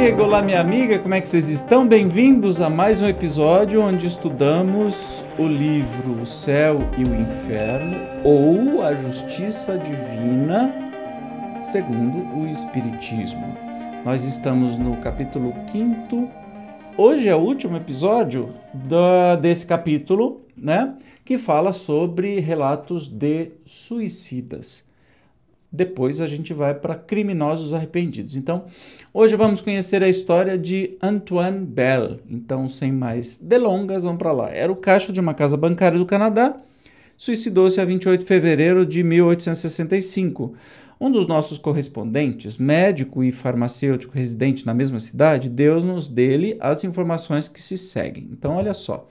amigo, olá minha amiga, como é que vocês estão? Bem-vindos a mais um episódio onde estudamos o livro O Céu e o Inferno ou A Justiça Divina segundo o Espiritismo. Nós estamos no capítulo 5. Hoje é o último episódio da, desse capítulo, né? Que fala sobre relatos de suicidas. Depois a gente vai para criminosos arrependidos. Então, hoje vamos conhecer a história de Antoine Bell. Então, sem mais delongas, vamos para lá. Era o caixa de uma casa bancária do Canadá. Suicidou-se a 28 de fevereiro de 1865. Um dos nossos correspondentes, médico e farmacêutico residente na mesma cidade, deu-nos dele as informações que se seguem. Então, olha só.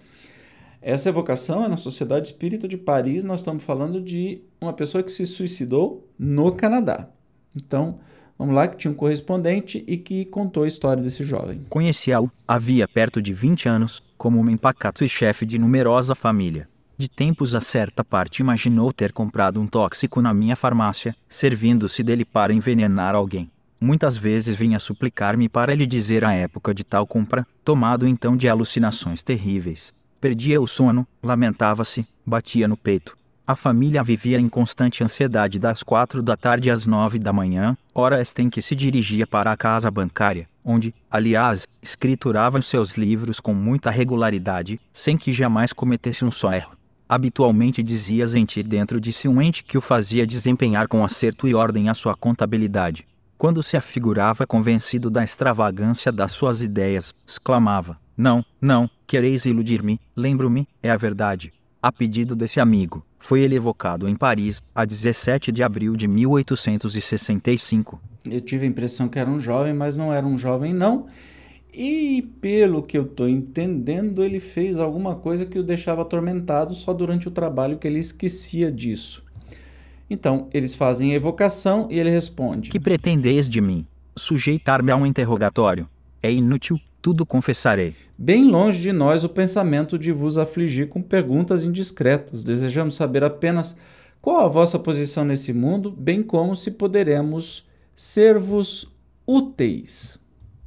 Essa evocação é na Sociedade Espírita de Paris, nós estamos falando de uma pessoa que se suicidou no Canadá. Então, vamos lá, que tinha um correspondente e que contou a história desse jovem. Conhecia-o, havia perto de 20 anos, como um empacato e chefe de numerosa família. De tempos a certa parte imaginou ter comprado um tóxico na minha farmácia, servindo-se dele para envenenar alguém. Muitas vezes vinha suplicar-me para lhe dizer a época de tal compra, tomado então de alucinações terríveis Perdia o sono, lamentava-se, batia no peito. A família vivia em constante ansiedade das quatro da tarde às nove da manhã, hora esta em que se dirigia para a casa bancária, onde, aliás, escriturava os seus livros com muita regularidade, sem que jamais cometesse um só erro. Habitualmente dizia sentir dentro de si um ente que o fazia desempenhar com acerto e ordem a sua contabilidade. Quando se afigurava convencido da extravagância das suas ideias, exclamava: não, não, quereis iludir-me, lembro-me, é a verdade. A pedido desse amigo, foi ele evocado em Paris, a 17 de abril de 1865. Eu tive a impressão que era um jovem, mas não era um jovem, não. E pelo que eu estou entendendo, ele fez alguma coisa que o deixava atormentado só durante o trabalho que ele esquecia disso. Então, eles fazem a evocação e ele responde: Que pretendeis de mim? Sujeitar-me a um interrogatório? É inútil, tudo confessarei. Bem longe de nós o pensamento de vos afligir com perguntas indiscretas. Desejamos saber apenas qual a vossa posição nesse mundo, bem como se poderemos ser-vos úteis.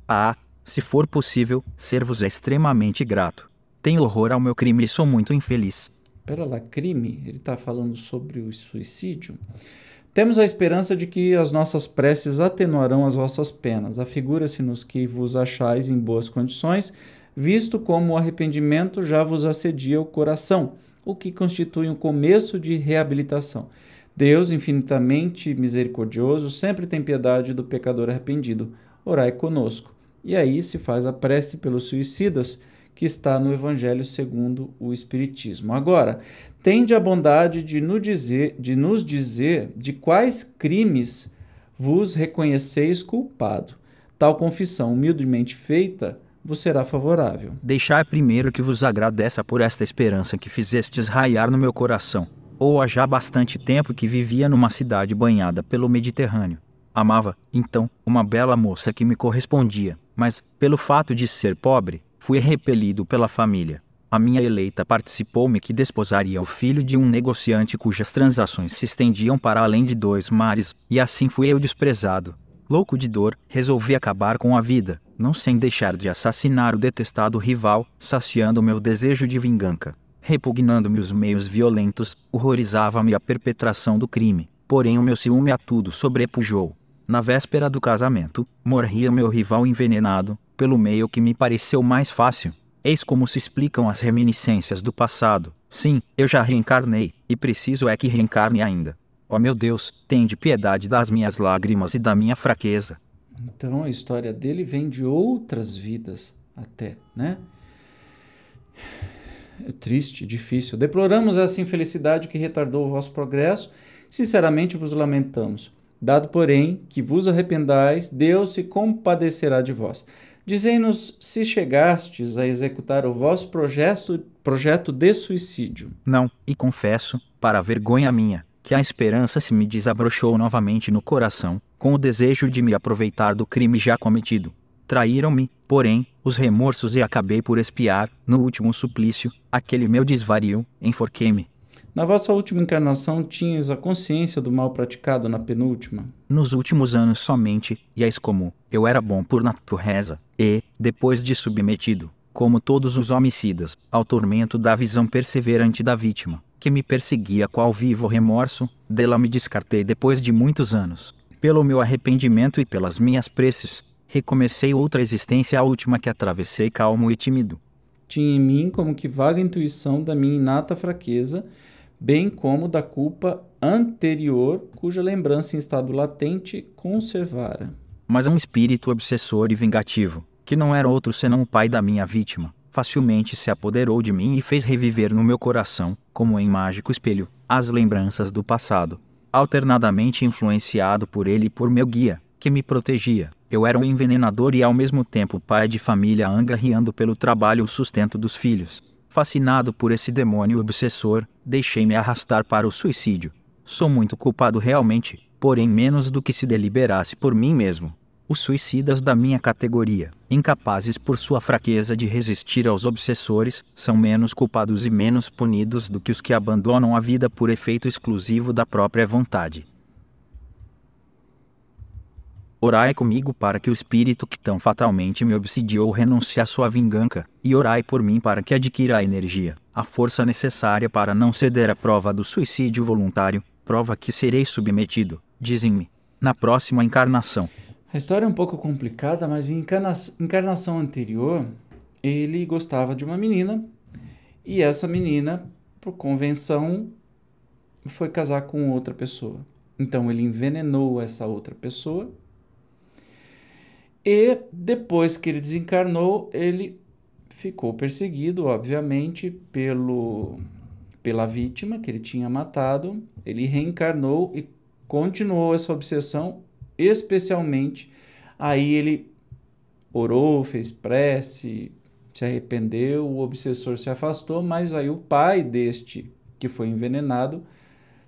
Ah, se for possível, ser-vos é extremamente grato. Tenho horror ao meu crime e sou muito infeliz. Pera lá, crime? Ele está falando sobre o suicídio? Temos a esperança de que as nossas preces atenuarão as vossas penas. Afigura-se-nos que vos achais em boas condições, visto como o arrependimento já vos assedia o coração, o que constitui um começo de reabilitação. Deus, infinitamente misericordioso, sempre tem piedade do pecador arrependido. Orai conosco. E aí se faz a prece pelos suicidas que está no Evangelho segundo o Espiritismo. Agora, tende a bondade de nos dizer de, nos dizer de quais crimes vos reconheceis culpado. Tal confissão humildemente feita vos será favorável. Deixai primeiro que vos agradeça por esta esperança que fizestes raiar no meu coração. Ou há já bastante tempo que vivia numa cidade banhada pelo Mediterrâneo. Amava, então, uma bela moça que me correspondia, mas, pelo fato de ser pobre, Fui repelido pela família. A minha eleita participou-me que desposaria o filho de um negociante cujas transações se estendiam para além de dois mares, e assim fui eu desprezado. Louco de dor, resolvi acabar com a vida, não sem deixar de assassinar o detestado rival, saciando meu desejo de vingança. Repugnando-me os meios violentos, horrorizava-me a perpetração do crime, porém o meu ciúme a tudo sobrepujou. Na véspera do casamento, morria meu rival envenenado, pelo meio que me pareceu mais fácil. Eis como se explicam as reminiscências do passado. Sim, eu já reencarnei, e preciso é que reencarne ainda. Ó oh, meu Deus, tende piedade das minhas lágrimas e da minha fraqueza. Então a história dele vem de outras vidas até, né? É triste, difícil. Deploramos essa infelicidade que retardou o vosso progresso. Sinceramente vos lamentamos. Dado, porém, que vos arrependais, Deus se compadecerá de vós. Dizei-nos se chegastes a executar o vosso projeto, projeto de suicídio. Não, e confesso, para vergonha minha, que a esperança se me desabrochou novamente no coração, com o desejo de me aproveitar do crime já cometido. Traíram-me, porém, os remorsos e acabei por espiar, no último suplício, aquele meu desvario, enforquei-me. Na vossa última encarnação, tinhas a consciência do mal praticado na penúltima? Nos últimos anos somente, e eis é como, eu era bom por natureza, e, depois de submetido, como todos os homicidas, ao tormento da visão perseverante da vítima, que me perseguia qual vivo remorso, dela me descartei depois de muitos anos. Pelo meu arrependimento e pelas minhas preces, recomecei outra existência, a última que atravessei calmo e tímido. Tinha em mim como que vaga intuição da minha inata fraqueza bem como da culpa anterior, cuja lembrança em estado latente conservara. Mas é um espírito obsessor e vingativo, que não era outro senão o pai da minha vítima, facilmente se apoderou de mim e fez reviver no meu coração, como em mágico espelho, as lembranças do passado. Alternadamente influenciado por ele e por meu guia, que me protegia, eu era um envenenador e ao mesmo tempo pai de família angariando pelo trabalho o sustento dos filhos. Fascinado por esse demônio obsessor, deixei-me arrastar para o suicídio. Sou muito culpado realmente, porém menos do que se deliberasse por mim mesmo. Os suicidas da minha categoria, incapazes por sua fraqueza de resistir aos obsessores, são menos culpados e menos punidos do que os que abandonam a vida por efeito exclusivo da própria vontade. Orai comigo para que o espírito que tão fatalmente me obsidiou renuncie à sua vingança, e orai por mim para que adquira a energia, a força necessária para não ceder à prova do suicídio voluntário, prova que serei submetido, dizem-me, na próxima encarnação. A história é um pouco complicada, mas em encarna encarnação anterior, ele gostava de uma menina, e essa menina, por convenção, foi casar com outra pessoa. Então ele envenenou essa outra pessoa e depois que ele desencarnou, ele ficou perseguido, obviamente, pelo, pela vítima que ele tinha matado. Ele reencarnou e continuou essa obsessão, especialmente aí ele orou, fez prece, se arrependeu, o obsessor se afastou, mas aí o pai deste que foi envenenado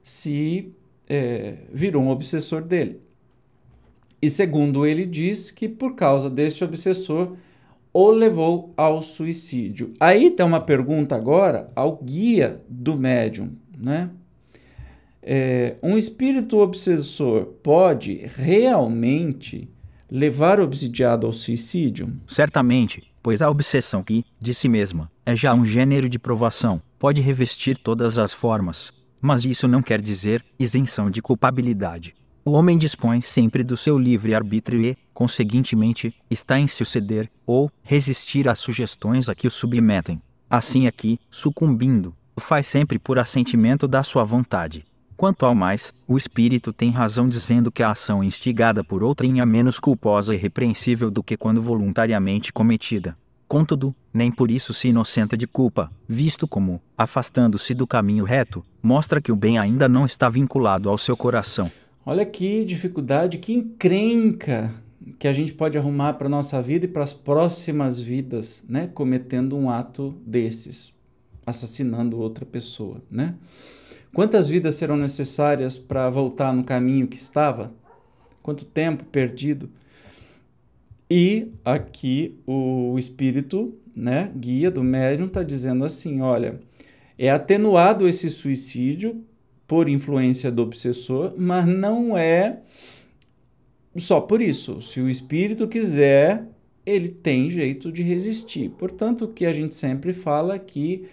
se é, virou um obsessor dele. E segundo ele diz que por causa deste obsessor o levou ao suicídio. Aí tem uma pergunta agora ao guia do médium, né? É, um espírito obsessor pode realmente levar o obsidiado ao suicídio? Certamente, pois a obsessão que, de si mesma, é já um gênero de provação, pode revestir todas as formas. Mas isso não quer dizer isenção de culpabilidade. O homem dispõe sempre do seu livre-arbítrio e, conseguintemente, está em se ceder, ou resistir às sugestões a que o submetem. Assim aqui, sucumbindo, o faz sempre por assentimento da sua vontade. Quanto ao mais, o espírito tem razão dizendo que a ação instigada por outrem é menos culposa e repreensível do que quando voluntariamente cometida. Contudo, nem por isso se inocenta de culpa, visto como, afastando-se do caminho reto, mostra que o bem ainda não está vinculado ao seu coração. Olha que dificuldade, que encrenca que a gente pode arrumar para nossa vida e para as próximas vidas, né? Cometendo um ato desses, assassinando outra pessoa, né? Quantas vidas serão necessárias para voltar no caminho que estava? Quanto tempo perdido? E aqui o espírito, né, guia do médium está dizendo assim, olha, é atenuado esse suicídio por influência do obsessor, mas não é só por isso. Se o espírito quiser, ele tem jeito de resistir. Portanto, o que a gente sempre fala é que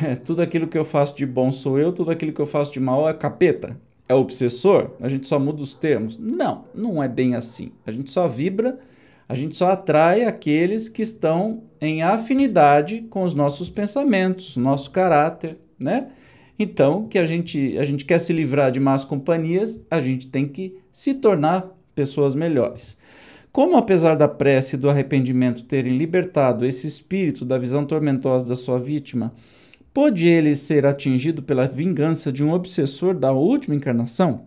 é, tudo aquilo que eu faço de bom sou eu, tudo aquilo que eu faço de mal é capeta, é obsessor, a gente só muda os termos. Não, não é bem assim. A gente só vibra, a gente só atrai aqueles que estão em afinidade com os nossos pensamentos, nosso caráter, né? Então, que a gente, a gente quer se livrar de más companhias, a gente tem que se tornar pessoas melhores. Como, apesar da prece e do arrependimento terem libertado esse espírito da visão tormentosa da sua vítima, pôde ele ser atingido pela vingança de um obsessor da última encarnação?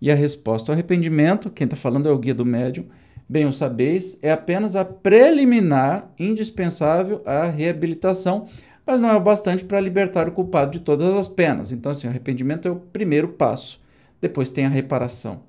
E a resposta ao arrependimento, quem está falando é o guia do médium, bem o sabeis, é apenas a preliminar indispensável à reabilitação mas não é o bastante para libertar o culpado de todas as penas. Então, assim, o arrependimento é o primeiro passo. Depois tem a reparação.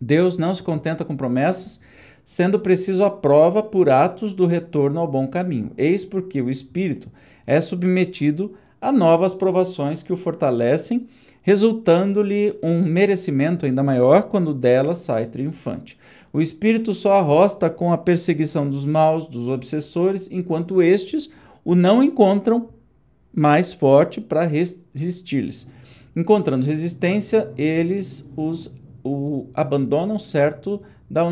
Deus não se contenta com promessas, sendo preciso a prova por atos do retorno ao bom caminho. Eis porque o espírito é submetido a novas provações que o fortalecem, resultando-lhe um merecimento ainda maior quando dela sai triunfante. O espírito só arrosta com a perseguição dos maus, dos obsessores, enquanto estes o não encontram mais forte para resistir-lhes. Encontrando resistência, eles os o, abandonam certo da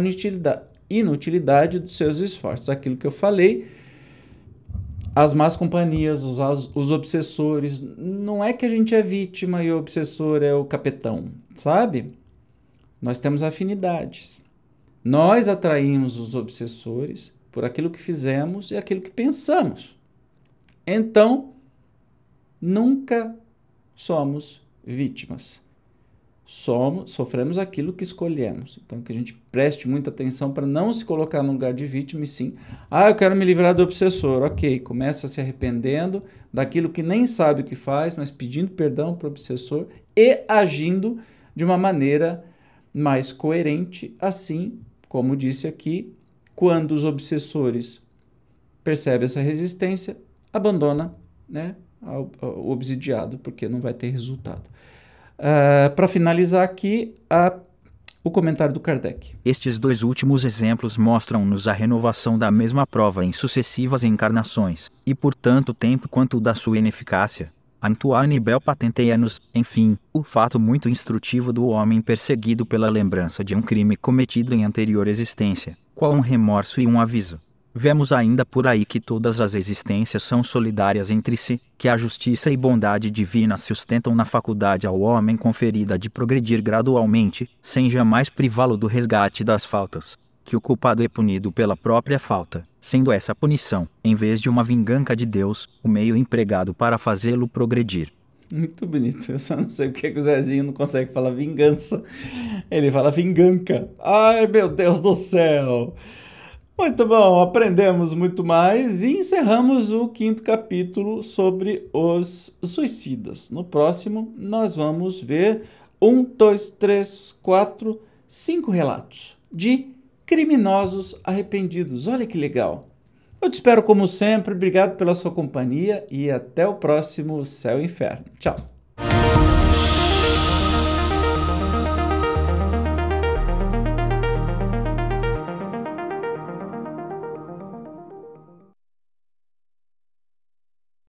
inutilidade, dos seus esforços. Aquilo que eu falei, as más companhias, os, os obsessores, não é que a gente é vítima e o obsessor é o capitão, sabe? Nós temos afinidades. Nós atraímos os obsessores por aquilo que fizemos e aquilo que pensamos. Então, nunca somos vítimas. Somos, sofremos aquilo que escolhemos. Então, que a gente preste muita atenção para não se colocar no lugar de vítima e sim, ah, eu quero me livrar do obsessor. Ok, começa se arrependendo daquilo que nem sabe o que faz, mas pedindo perdão para o obsessor e agindo de uma maneira mais coerente. Assim, como disse aqui, quando os obsessores percebem essa resistência, abandona né, o obsidiado, porque não vai ter resultado. Uh, ah, Para finalizar aqui, a, o comentário do Kardec. Estes dois últimos exemplos mostram-nos a renovação da mesma prova em sucessivas encarnações, e por tanto tempo quanto da sua ineficácia. Antoine Bell patenteia-nos, enfim, o fato muito instrutivo do homem perseguido pela lembrança de um crime cometido em anterior existência, qual um remorso e um aviso Vemos ainda por aí que todas as existências são solidárias entre si, que a justiça e bondade divina sustentam na faculdade ao homem conferida de progredir gradualmente, sem jamais privá-lo do resgate das faltas, que o culpado é punido pela própria falta, sendo essa punição, em vez de uma vingança de Deus, o meio empregado para fazê-lo progredir. Muito bonito. Eu só não sei porque o Zezinho não consegue falar vingança. Ele fala vinganca. Ai, meu Deus do céu! Muito bom, aprendemos muito mais e encerramos o quinto capítulo sobre os suicidas. No próximo, nós vamos ver um, dois, três, quatro, cinco relatos de criminosos arrependidos. Olha que legal! Eu te espero como sempre, obrigado pela sua companhia e até o próximo Céu e Inferno. Tchau!